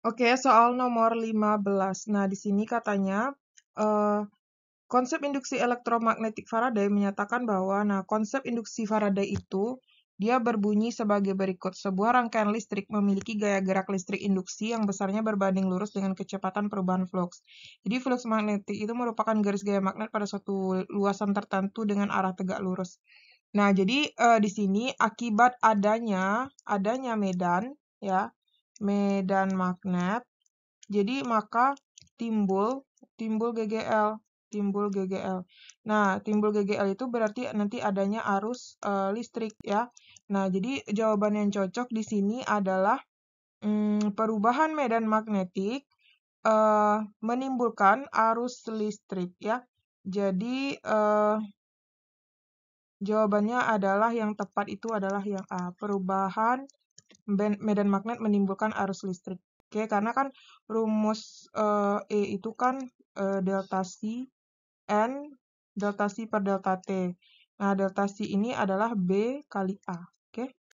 Oke, soal nomor 15. Nah, di sini katanya eh, konsep induksi elektromagnetik Faraday menyatakan bahwa nah konsep induksi Faraday itu dia berbunyi sebagai berikut. Sebuah rangkaian listrik memiliki gaya gerak listrik induksi yang besarnya berbanding lurus dengan kecepatan perubahan flux. Jadi flux magnetik itu merupakan garis gaya magnet pada suatu luasan tertentu dengan arah tegak lurus. Nah, jadi uh, di sini akibat adanya adanya medan ya medan magnet. Jadi maka timbul timbul GGL, timbul GGL. Nah, timbul GGL itu berarti nanti adanya arus e, listrik ya. Nah, jadi jawaban yang cocok di sini adalah mm, perubahan medan magnetik e, menimbulkan arus listrik ya. Jadi e, jawabannya adalah yang tepat itu adalah yang A, perubahan medan magnet menimbulkan arus listrik. Oke, karena kan rumus uh, E itu kan uh, delta C N delta C per delta T. Nah, delta C ini adalah B kali A. Oke.